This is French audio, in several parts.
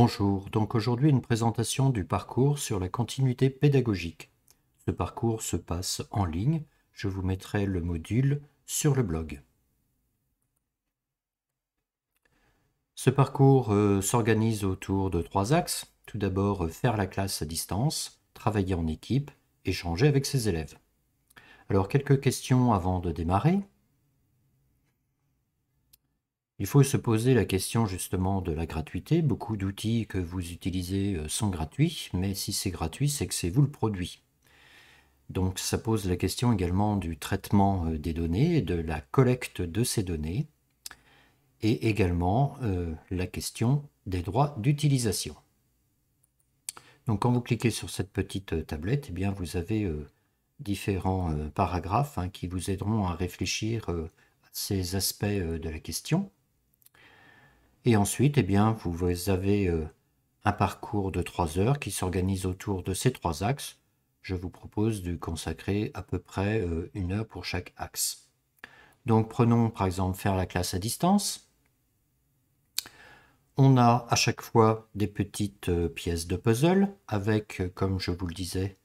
Bonjour, donc aujourd'hui une présentation du parcours sur la continuité pédagogique. Ce parcours se passe en ligne, je vous mettrai le module sur le blog. Ce parcours euh, s'organise autour de trois axes. Tout d'abord, euh, faire la classe à distance, travailler en équipe, échanger avec ses élèves. Alors quelques questions avant de démarrer. Il faut se poser la question justement de la gratuité. Beaucoup d'outils que vous utilisez euh, sont gratuits, mais si c'est gratuit, c'est que c'est vous le produit. Donc ça pose la question également du traitement euh, des données, de la collecte de ces données, et également euh, la question des droits d'utilisation. Donc quand vous cliquez sur cette petite tablette, eh bien, vous avez différents paragraphes hein, qui vous aideront à réfléchir à ces aspects de la question. Et ensuite, eh bien, vous avez euh, un parcours de trois heures qui s'organise autour de ces trois axes. Je vous propose de consacrer à peu près euh, une heure pour chaque axe. Donc prenons par exemple faire la classe à distance. On a à chaque fois des petites euh, pièces de puzzle avec, comme je vous le disais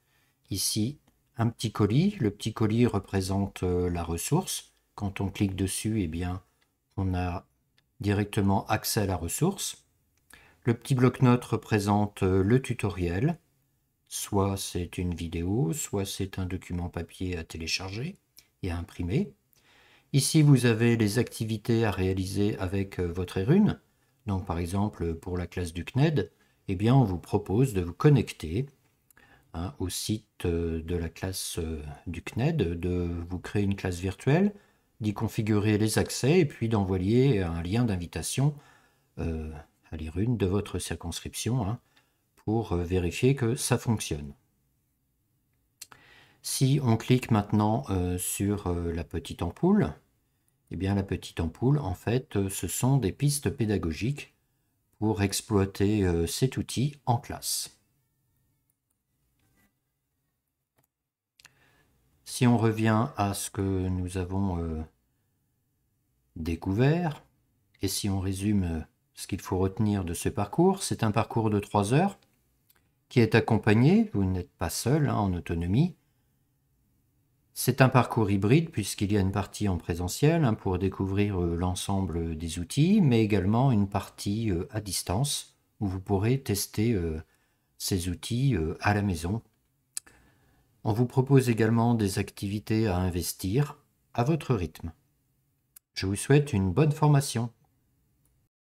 ici, un petit colis. Le petit colis représente la ressource. Quand on clique dessus, eh bien, on a directement accès à la ressource. Le petit bloc-notes représente euh, le tutoriel, soit c'est une vidéo, soit c'est un document papier à télécharger et à imprimer. Ici, vous avez les activités à réaliser avec euh, votre Erune. Donc, par exemple, pour la classe du CNED, eh bien, on vous propose de vous connecter hein, au site euh, de la classe du CNED, de vous créer une classe virtuelle, d'y configurer les accès et puis d'envoyer un lien d'invitation euh, à l'IRUNE de votre circonscription hein, pour euh, vérifier que ça fonctionne. Si on clique maintenant euh, sur la petite ampoule, eh bien la petite ampoule, en fait, ce sont des pistes pédagogiques pour exploiter cet outil en classe. Si on revient à ce que nous avons euh, découvert, et si on résume euh, ce qu'il faut retenir de ce parcours, c'est un parcours de 3 heures qui est accompagné, vous n'êtes pas seul hein, en autonomie, c'est un parcours hybride puisqu'il y a une partie en présentiel hein, pour découvrir euh, l'ensemble des outils, mais également une partie à distance où vous pourrez tester ces outils à la maison on vous propose également des activités à investir à votre rythme. Je vous souhaite une bonne formation.